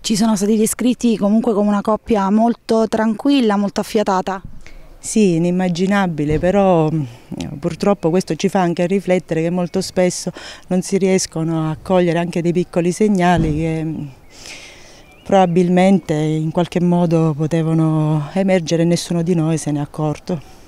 Ci sono stati descritti comunque come una coppia molto tranquilla, molto affiatata. Sì, inimmaginabile, però mm, purtroppo questo ci fa anche riflettere che molto spesso non si riescono a cogliere anche dei piccoli segnali che mm, probabilmente in qualche modo potevano emergere e nessuno di noi se ne è accorto.